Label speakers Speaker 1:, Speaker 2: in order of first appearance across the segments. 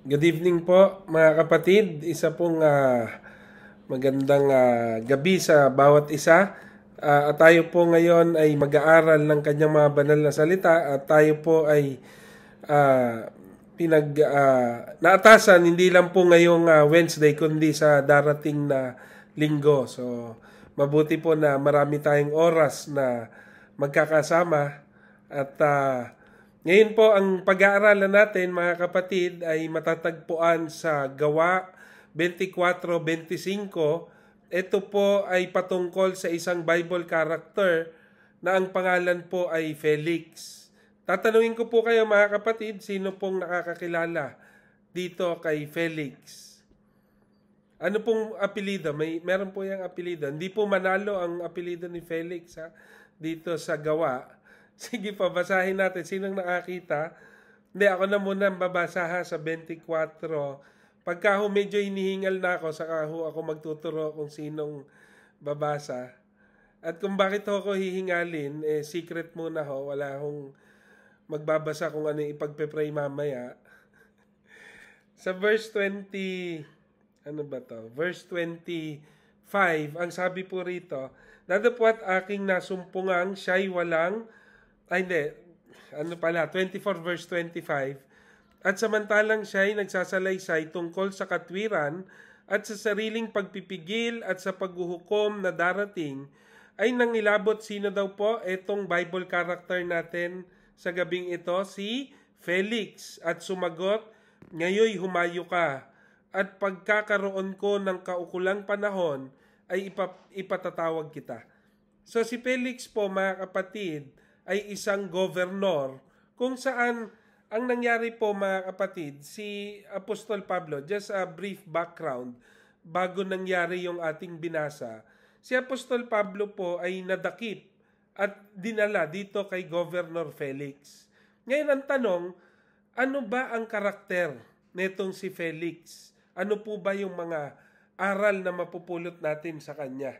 Speaker 1: Good evening po mga kapatid. Isa pong uh, magandang uh, gabi sa bawat isa. Uh, at tayo po ngayon ay mag-aaral ng kanyang mga banal na salita at tayo po ay uh, pinag uh, naatasan hindi lang po ngayong uh, Wednesday kundi sa darating na linggo. So mabuti po na marami tayong oras na magkakasama at uh, ngayon po, ang pag-aaralan natin mga kapatid ay matatagpuan sa Gawa 24-25. Ito po ay patungkol sa isang Bible character na ang pangalan po ay Felix. Tatanungin ko po kayo mga kapatid, sino pong nakakakilala dito kay Felix? Ano pong apelido? May, meron po yung apelido. Hindi po manalo ang apelido ni Felix ha? dito sa gawa. Sige pa, basahin natin. Sinong nakakita? Hindi, ako na muna ang babasa ha sa 24. Pagka ho medyo hinihingal na ako, saka ho ako magtuturo kung sinong babasa. At kung bakit ho ako hihingalin, eh, secret muna ho. Wala akong magbabasa kung ano ipagpe-pray mamaya. sa verse 20, ano ba to? Verse 25, ang sabi po rito, Dadapuat aking nasumpungang siya'y walang ay ah, hindi, ano pala, 24 verse 25, at samantalang siya ay nagsasalaysay tungkol sa katwiran at sa sariling pagpipigil at sa paghuhukom na darating, ay nangilabot sino daw po itong Bible character natin sa gabing ito? Si Felix. At sumagot, Ngayoy humayo ka. At pagkakaroon ko ng kaukulang panahon, ay ipa- ipatatawag kita. So si Felix po mga kapatid, ay isang governor kung saan ang nangyari po mga kapatid, si Apostol Pablo, just a brief background bago nangyari yung ating binasa, si Apostol Pablo po ay nadakip at dinala dito kay Governor Felix. Ngayon ang tanong, ano ba ang karakter netong si Felix? Ano po ba yung mga aral na mapupulot natin sa kanya?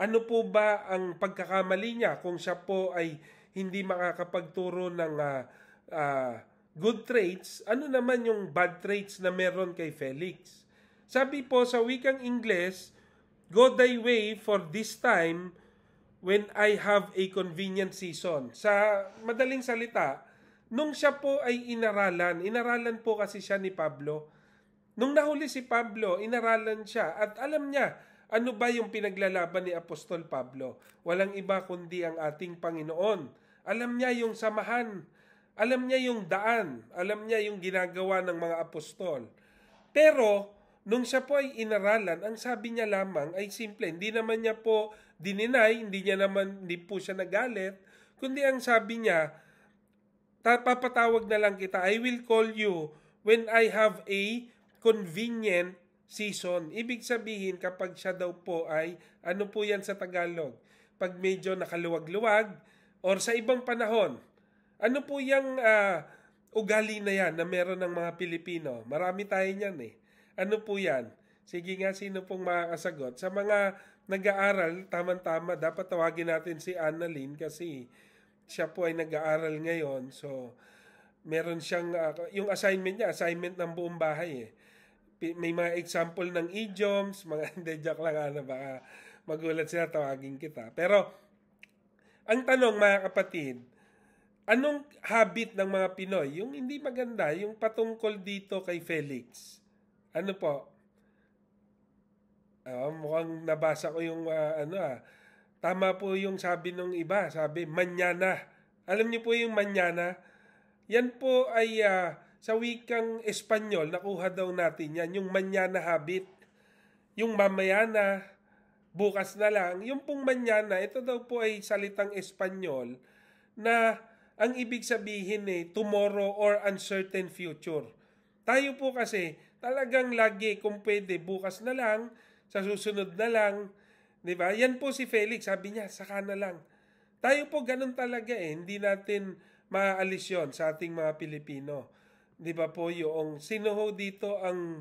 Speaker 1: Ano po ba ang pagkakamali niya kung siya po ay hindi makakapagturo ng uh, uh, good traits? Ano naman yung bad traits na meron kay Felix? Sabi po sa wikang Ingles, Go thy way for this time when I have a convenient season. Sa madaling salita, nung siya po ay inaralan, inaralan po kasi siya ni Pablo, Nung nahuli si Pablo, inaralan siya at alam niya ano ba yung pinaglalaban ni Apostol Pablo? Walang iba kundi ang ating Panginoon. Alam niya yung samahan. Alam niya yung daan. Alam niya yung ginagawa ng mga apostol. Pero, nung siya po ay inaralan, ang sabi niya lamang ay simple. Hindi naman niya po dininay, hindi niya naman, hindi po siya nagalit. Kundi ang sabi niya, papatawag na lang kita, I will call you when I have a convenient season. Ibig sabihin kapag siya daw po ay, ano po yan sa Tagalog? Pag medyo nakaluwag-luwag or sa ibang panahon. Ano po 'yang uh, ah, ugali na yan na meron ng mga Pilipino? Marami tayo niyan eh. Ano po yan? Sige nga, sino pong makakasagot? Sa mga nag-aaral, tamang-tama, dapat tawagin natin si Annalyn kasi siya po ay nag-aaral ngayon. So, meron siyang, uh, yung assignment niya, assignment ng buong bahay eh may mga example ng idioms, mga hindi joke lang ano baka magulat sila tawagin kita. Pero ang tanong mga kapatid, anong habit ng mga Pinoy? Yung hindi maganda, yung patungkol dito kay Felix. Ano po? Uh, mukhang nabasa ko yung uh, ano ah. Tama po yung sabi ng iba, sabi manyana. Alam niyo po yung manyana? Yan po ay uh, sa wikang Espanyol, nakuha daw natin yan, yung manyana habit, yung mamayana, bukas na lang. Yung pong manyana, ito daw po ay salitang Espanyol na ang ibig sabihin eh, tomorrow or uncertain future. Tayo po kasi, talagang lagi kung pwede, bukas na lang, sa susunod na lang, di ba? Yan po si Felix, sabi niya, saka na lang. Tayo po ganun talaga eh, hindi natin maaalis yon sa ating mga Pilipino. Di ba po yung sino ho dito ang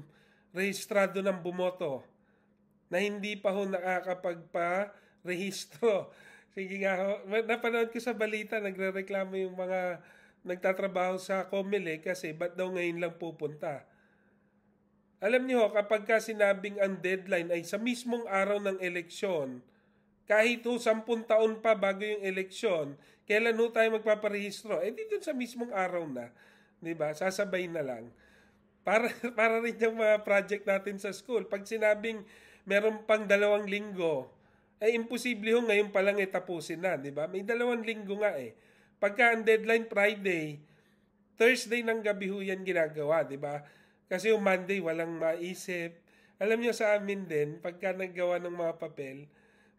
Speaker 1: rehistrado ng bumoto na hindi pa ho nakakapagpa-rehistro. Sige nga ho, napanood ko sa balita, nagre-reklamo yung mga nagtatrabaho sa Comelec kasi ba't daw ngayon lang pupunta. Alam niyo ho, kapag ka sinabing ang deadline ay sa mismong araw ng eleksyon, kahit ho, sampun taon pa bago yung eleksyon, kailan ho tayo magpaparehistro? Eh, di dun sa mismong araw na 'di ba? Sasabay na lang. Para para rin yung mga project natin sa school. Pag sinabing meron pang dalawang linggo, ay eh, imposible ho ngayon pa lang itapusin eh, na, 'di ba? May dalawang linggo nga eh. Pagka ang deadline Friday, Thursday ng gabi ho yan ginagawa, 'di ba? Kasi yung Monday walang maisip. Alam niyo sa amin din, pagka naggawa ng mga papel,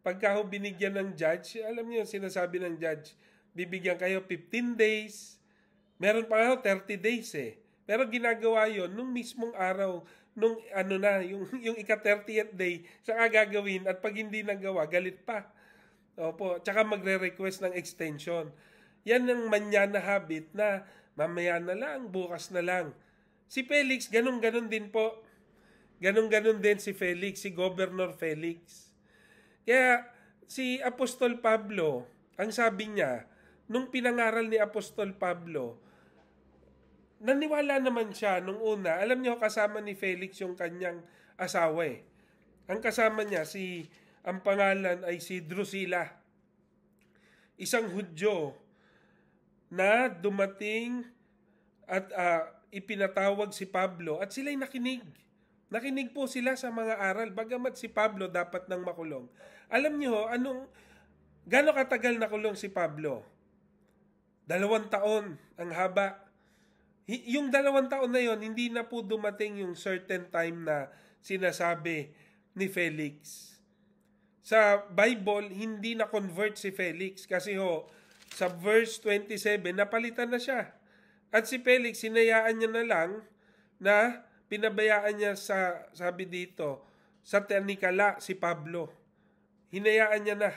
Speaker 1: pagka ho binigyan ng judge, alam niyo sinasabi ng judge, bibigyan kayo 15 days, Meron pa raw 30 days eh. Pero ginagawa yon nung mismong araw, nung ano na, yung, yung ika-30th day, saka gagawin at pag hindi nagawa, galit pa. Opo, tsaka magre-request ng extension. Yan ang manyana habit na mamaya na lang, bukas na lang. Si Felix, ganun-ganun din po. Ganun-ganun din si Felix, si Governor Felix. Kaya si Apostol Pablo, ang sabi niya, nung pinangaral ni Apostol Pablo, naniwala naman siya nung una. Alam niyo, kasama ni Felix yung kanyang asawa eh. Ang kasama niya, si, ang pangalan ay si Drusilla. Isang Hudyo na dumating at uh, ipinatawag si Pablo at sila'y nakinig. Nakinig po sila sa mga aral, bagamat si Pablo dapat nang makulong. Alam niyo, anong, gano'ng katagal nakulong si Pablo? Dalawang taon ang haba yung dalawang taon na yon hindi na po dumating yung certain time na sinasabi ni Felix. Sa Bible, hindi na convert si Felix kasi ho, sa verse 27, napalitan na siya. At si Felix, sinayaan niya na lang na pinabayaan niya sa, sabi dito, sa Tanikala si Pablo. Hinayaan niya na.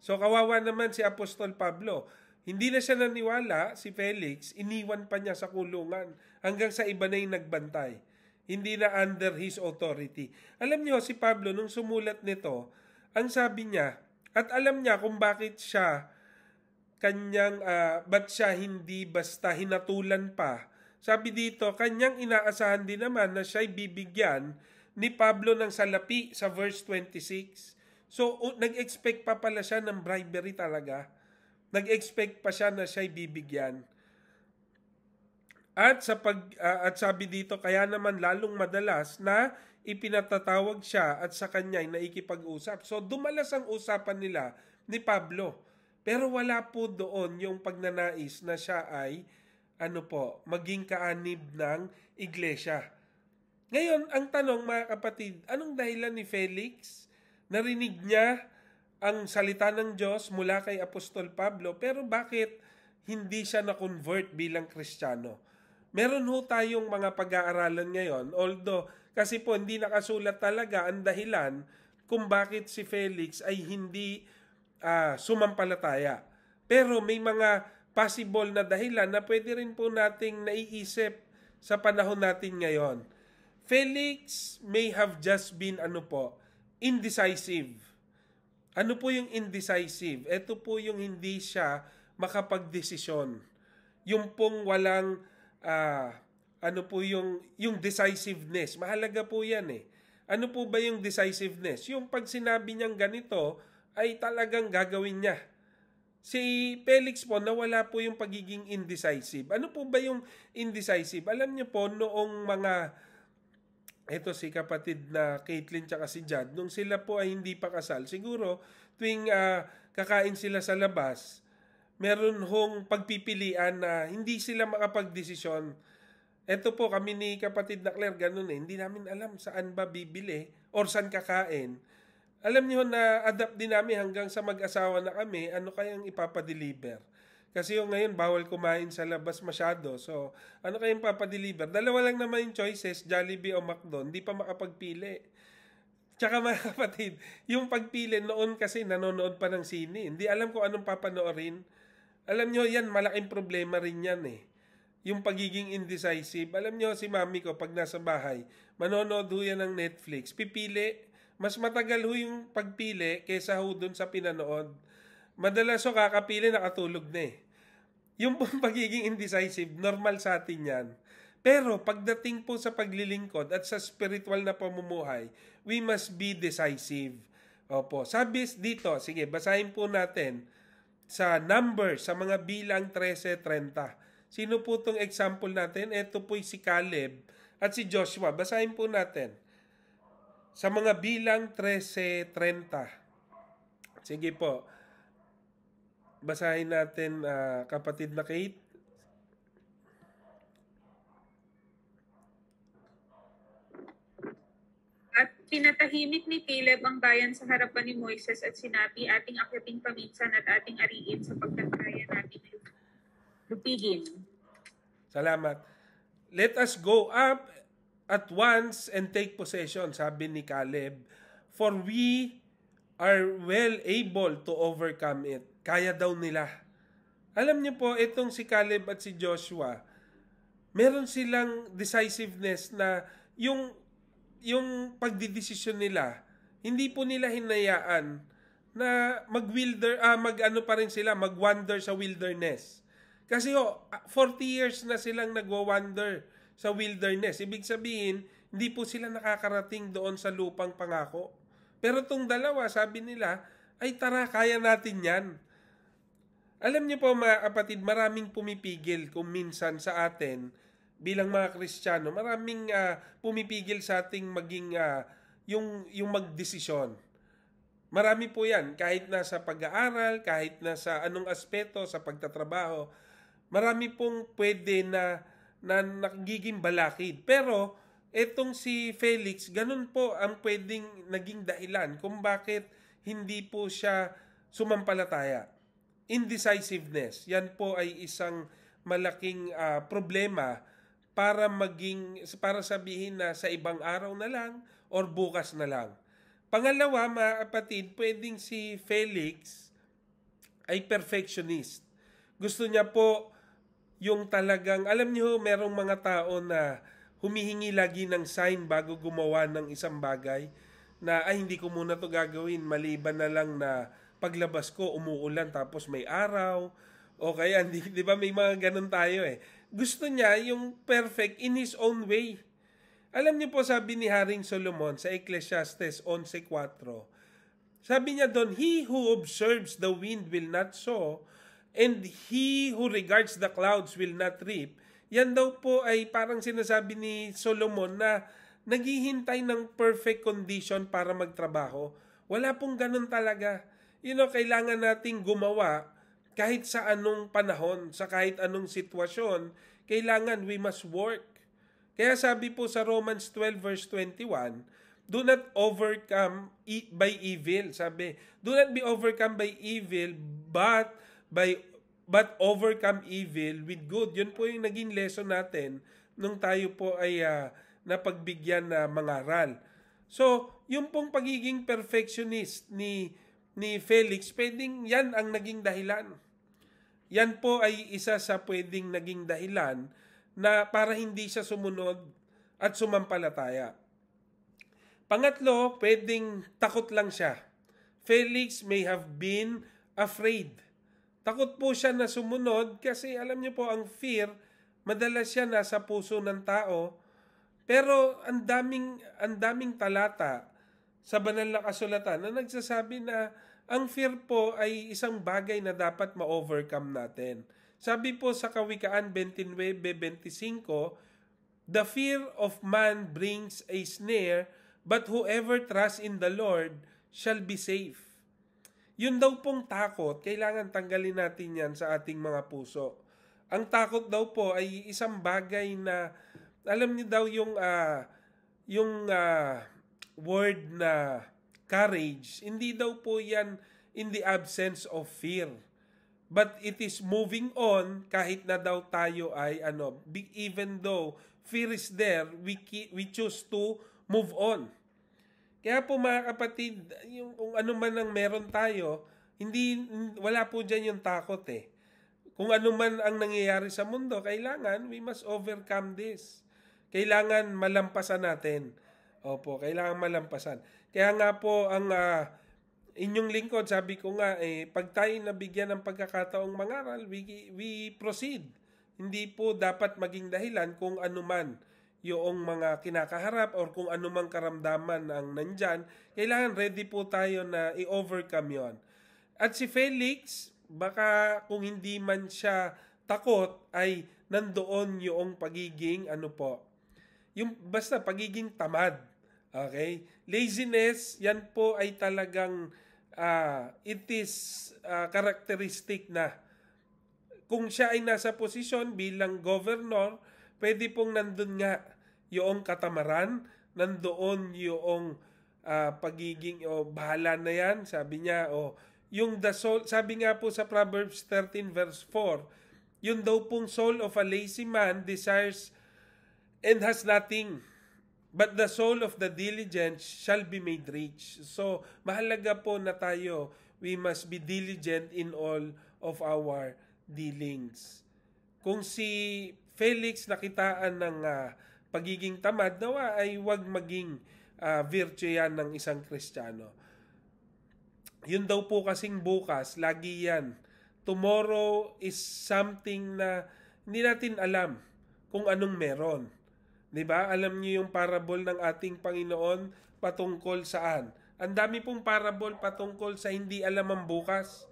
Speaker 1: So kawawa naman si Apostol Pablo hindi na siya naniwala, si Felix, iniwan pa niya sa kulungan hanggang sa iba na yung nagbantay. Hindi na under his authority. Alam niyo, si Pablo, nung sumulat nito, ang sabi niya, at alam niya kung bakit siya, kanyang, uh, ba't siya hindi basta hinatulan pa. Sabi dito, kanyang inaasahan din naman na siya'y bibigyan ni Pablo ng salapi sa verse 26. So, nag-expect pa pala siya ng bribery talaga nag-expect pa siya na siya'y bibigyan. At sa pag uh, at sabi dito kaya naman lalong madalas na ipinatatawag siya at sa kanya ay naikipag-usap. So dumalas ang usapan nila ni Pablo. Pero wala po doon yung pagnanais na siya ay ano po, maging kaanib ng iglesia. Ngayon, ang tanong mga kapatid, anong dahilan ni Felix? Narinig niya ang salita ng Diyos mula kay Apostol Pablo, pero bakit hindi siya na-convert bilang Kristiyano? Meron ho tayong mga pag-aaralan ngayon, although kasi po hindi nakasulat talaga ang dahilan kung bakit si Felix ay hindi uh, sumampalataya. Pero may mga possible na dahilan na pwede rin po nating naiisip sa panahon natin ngayon. Felix may have just been ano po, indecisive ano po yung indecisive? Ito po yung hindi siya makapagdesisyon. Yung pong walang uh, ano po yung yung decisiveness. Mahalaga po 'yan eh. Ano po ba yung decisiveness? Yung pag sinabi niyang ganito ay talagang gagawin niya. Si Felix po nawala po yung pagiging indecisive. Ano po ba yung indecisive? Alam niyo po noong mga ito si kapatid na Caitlin tsaka si Jad, nung sila po ay hindi pa kasal, siguro tuwing uh, kakain sila sa labas, meron hong pagpipilian na hindi sila makapagdesisyon. Ito po kami ni kapatid na Claire, ganun eh. Hindi namin alam saan ba bibili or saan kakain. Alam niyo na adapt din namin hanggang sa mag-asawa na kami, ano kayang ipapadeliver. Kasi yung ngayon, bawal kumain sa labas masyado. So, ano kayong papadeliver? Dalawa lang naman yung choices, Jollibee o McDo. Hindi pa makapagpili. Tsaka mga kapatid, yung pagpili noon kasi nanonood pa ng sine. Hindi alam ko anong papanoorin. Alam nyo, yan, malaking problema rin yan eh. Yung pagiging indecisive. Alam nyo, si mami ko, pag nasa bahay, manonood ho yan ng Netflix. Pipili. Mas matagal ho yung pagpili kesa ho dun sa pinanood madalas yung kakapili nakatulog na eh. Yung pong pagiging indecisive, normal sa atin yan. Pero pagdating po sa paglilingkod at sa spiritual na pamumuhay, we must be decisive. Opo, sabi dito, sige, basahin po natin sa number, sa mga bilang 13.30. Sino po itong example natin? Ito po si Caleb at si Joshua. Basahin po natin sa mga bilang 13.30. Sige po basahin natin uh, kapatid na Kate. At pinatahimik ni Caleb ang bayan sa harapan ni Moises at sinabi, ating akiting paminsan at ating ariin sa kaya natin lupigin. Salamat. Let us go up at once and take possession, sabi ni Caleb. For we are well able to overcome it. Kaya daw nila. Alam niyo po, itong si Caleb at si Joshua, meron silang decisiveness na yung yung pagdidesisyon nila, hindi po nila hinayaan na mag-wilder ah, mag-ano pa rin sila, mag-wander sa wilderness. Kasi ho, 40 years na silang nagwa-wander sa wilderness. Ibig sabihin, hindi po sila nakakarating doon sa lupang pangako. Pero tong dalawa, sabi nila, ay tara, kaya natin yan. Alam niyo po mga kapatid, maraming pumipigil kung minsan sa atin bilang mga Kristiyano. Maraming uh, pumipigil sa ating maging uh, yung, yung magdesisyon. Marami po yan, kahit na sa pag-aaral, kahit na sa anong aspeto, sa pagtatrabaho. Marami pong pwede na, na nagigibalakid. Pero, Etong si Felix, ganun po ang pwedeng naging dahilan kung bakit hindi po siya sumampalataya. Indecisiveness, yan po ay isang malaking uh, problema para maging para sabihin na sa ibang araw na lang or bukas na lang. Pangalawa, mga kapatid, pwedeng si Felix ay perfectionist. Gusto niya po yung talagang, alam niyo, merong mga tao na humihingi lagi ng sign bago gumawa ng isang bagay na ay hindi ko muna to gagawin maliban na lang na paglabas ko umuulan tapos may araw o kaya di, di ba may mga ganun tayo eh gusto niya yung perfect in his own way alam niyo po sabi ni Haring Solomon sa Ecclesiastes 11.4 sabi niya doon he who observes the wind will not sow and he who regards the clouds will not reap yan daw po ay parang sinasabi ni Solomon na naghihintay ng perfect condition para magtrabaho. Wala pong ganun talaga. You know, kailangan nating gumawa kahit sa anong panahon, sa kahit anong sitwasyon, kailangan we must work. Kaya sabi po sa Romans 12 verse 21, Do not overcome e, by evil. Sabi, do not be overcome by evil, but by but overcome evil with good. Yun po yung naging lesson natin nung tayo po ay uh, napagbigyan na mangaral. So, yung pong pagiging perfectionist ni ni Felix, pwedeng yan ang naging dahilan. Yan po ay isa sa pwedeng naging dahilan na para hindi siya sumunod at sumampalataya. Pangatlo, pwedeng takot lang siya. Felix may have been afraid. Takot po siya na sumunod kasi alam niyo po ang fear, madalas siya nasa puso ng tao. Pero ang daming, ang daming talata sa banal na kasulatan na nagsasabi na ang fear po ay isang bagay na dapat ma-overcome natin. Sabi po sa Kawikaan 29.25, The fear of man brings a snare, but whoever trusts in the Lord shall be safe. Yun daw pong takot, kailangan tanggalin natin yan sa ating mga puso. Ang takot daw po ay isang bagay na, alam niyo daw yung, uh, yung uh, word na courage, hindi daw po yan in the absence of fear. But it is moving on kahit na daw tayo ay ano, even though fear is there, we, we choose to move on. Kaya po mga kapatid, yung kung ano man ang meron tayo, hindi wala po diyan yung takot eh. Kung ano man ang nangyayari sa mundo, kailangan we must overcome this. Kailangan malampasan natin. Opo, kailangan malampasan. Kaya nga po ang uh, inyong lingkod, sabi ko nga eh pag tayo nabigyan ng pagkakataong mangaral, we we proceed. Hindi po dapat maging dahilan kung ano man yung mga kinakaharap or kung anumang karamdaman ang nandyan, kailangan ready po tayo na i-overcome yon. At si Felix, baka kung hindi man siya takot, ay nandoon yung pagiging ano po, yung basta pagiging tamad. Okay? Laziness, yan po ay talagang uh, it is uh, characteristic na kung siya ay nasa posisyon bilang governor, Pwede pong nandun nga yung katamaran, nandoon yung uh, ah, pagiging o oh, bahala na yan, sabi niya o oh, yung the soul, sabi nga po sa Proverbs 13 verse 4, yun daw pong soul of a lazy man desires and has nothing. But the soul of the diligent shall be made rich. So, mahalaga po na tayo, we must be diligent in all of our dealings. Kung si Felix nakitaan ng uh, pagiging tamad nawa ay huwag maging uh, virtue yan ng isang Kristiyano. Yun daw po kasing bukas, lagi yan. Tomorrow is something na hindi natin alam kung anong meron. 'Di ba? Alam niyo yung parable ng ating Panginoon patungkol saan? Ang dami pong parable patungkol sa hindi alam ang bukas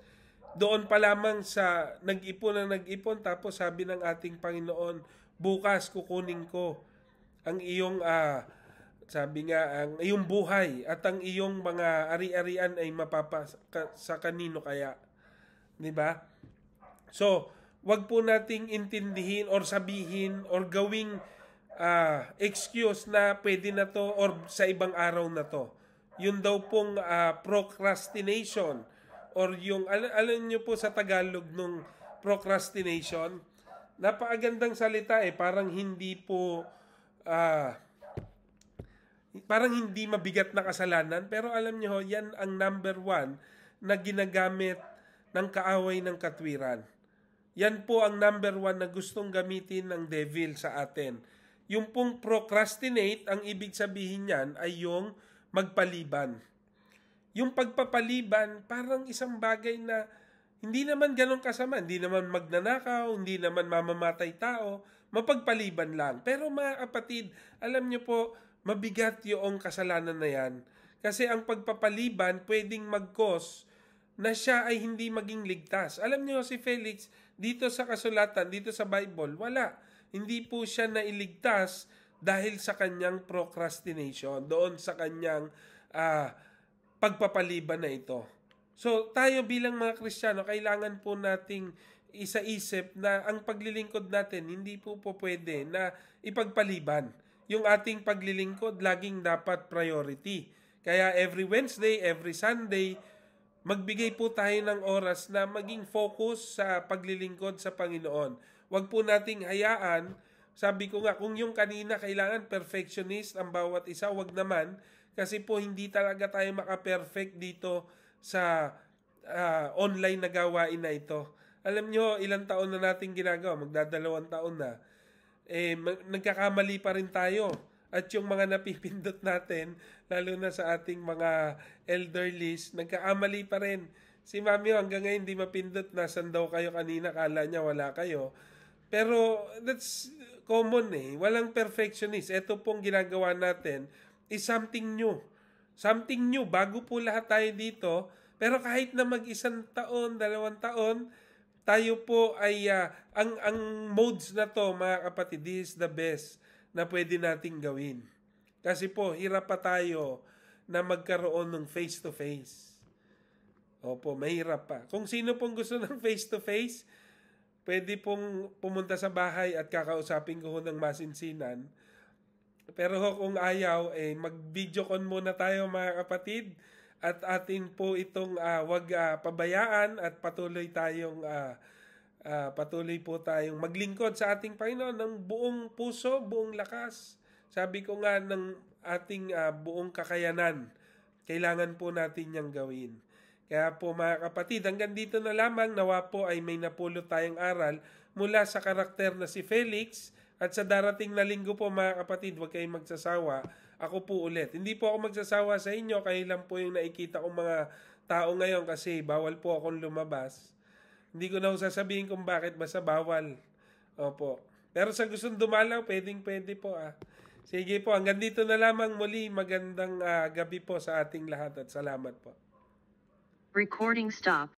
Speaker 1: doon pa lamang sa nag-ipon na nag-ipon tapos sabi ng ating Panginoon, bukas kukunin ko ang iyong uh, sabi nga ang iyong buhay at ang iyong mga ari-arian ay mapapa sa kanino kaya. 'Di ba? So, wag po nating intindihin or sabihin or gawing uh, excuse na pwede na to or sa ibang araw na to. Yun daw pong uh, procrastination or yung al- alam niyo po sa Tagalog nung procrastination napakagandang salita eh parang hindi po uh, parang hindi mabigat na kasalanan pero alam niyo ho yan ang number one na ginagamit ng kaaway ng katwiran yan po ang number one na gustong gamitin ng devil sa atin yung pong procrastinate ang ibig sabihin niyan ay yung magpaliban yung pagpapaliban parang isang bagay na hindi naman ganun kasama, hindi naman magnanakaw, hindi naman mamamatay tao, mapagpaliban lang. Pero mga kapatid, alam nyo po, mabigat yung kasalanan na yan. Kasi ang pagpapaliban pwedeng mag-cause na siya ay hindi maging ligtas. Alam niyo si Felix, dito sa kasulatan, dito sa Bible, wala. Hindi po siya nailigtas dahil sa kanyang procrastination, doon sa kanyang uh, pagpapaliban na ito. So tayo bilang mga Kristiyano, kailangan po nating isaisip na ang paglilingkod natin hindi po po pwede na ipagpaliban. Yung ating paglilingkod laging dapat priority. Kaya every Wednesday, every Sunday, magbigay po tayo ng oras na maging focus sa paglilingkod sa Panginoon. Huwag po nating hayaan sabi ko nga, kung yung kanina kailangan perfectionist ang bawat isa, wag naman. Kasi po hindi talaga tayo makaperfect dito sa uh, online na gawain na ito. Alam nyo, ilang taon na natin ginagawa, magdadalawang taon na. Eh, mag- nagkakamali pa rin tayo. At yung mga napipindot natin, lalo na sa ating mga elderlies, nagkakamali pa rin. Si Mami hanggang ngayon hindi mapindot, nasan daw kayo kanina, kala niya wala kayo. Pero that's common eh. Walang perfectionist. Ito pong ginagawa natin is something new. Something new. Bago po lahat tayo dito. Pero kahit na mag-isang taon, dalawang taon, tayo po ay uh, ang ang modes na to mga kapatid this is the best na pwede nating gawin. Kasi po hirap pa tayo na magkaroon ng face to face. Opo, mahirap pa. Kung sino pong gusto ng face to face, pwede pong pumunta sa bahay at kakausapin ko ng masinsinan. Pero kung ayaw, eh, mag-video con muna tayo mga kapatid. At atin po itong uh, wag uh, pabayaan at patuloy tayong uh, uh, patuloy po tayong maglingkod sa ating Panginoon ng buong puso, buong lakas. Sabi ko nga ng ating uh, buong kakayanan, kailangan po natin niyang gawin. Kaya po mga kapatid, hanggang dito na lamang nawa po ay may napulo tayong aral mula sa karakter na si Felix at sa darating na linggo po mga kapatid, huwag kayong magsasawa. Ako po ulit. Hindi po ako magsasawa sa inyo kahit lang po yung nakikita ko mga tao ngayon kasi bawal po akong lumabas. Hindi ko na sasabihin kung bakit basta bawal. Opo. Pero sa gustong dumalaw, pwedeng pwede po ah. Sige po, hanggang dito na lamang muli. Magandang uh, gabi po sa ating lahat at salamat po. Recording stop.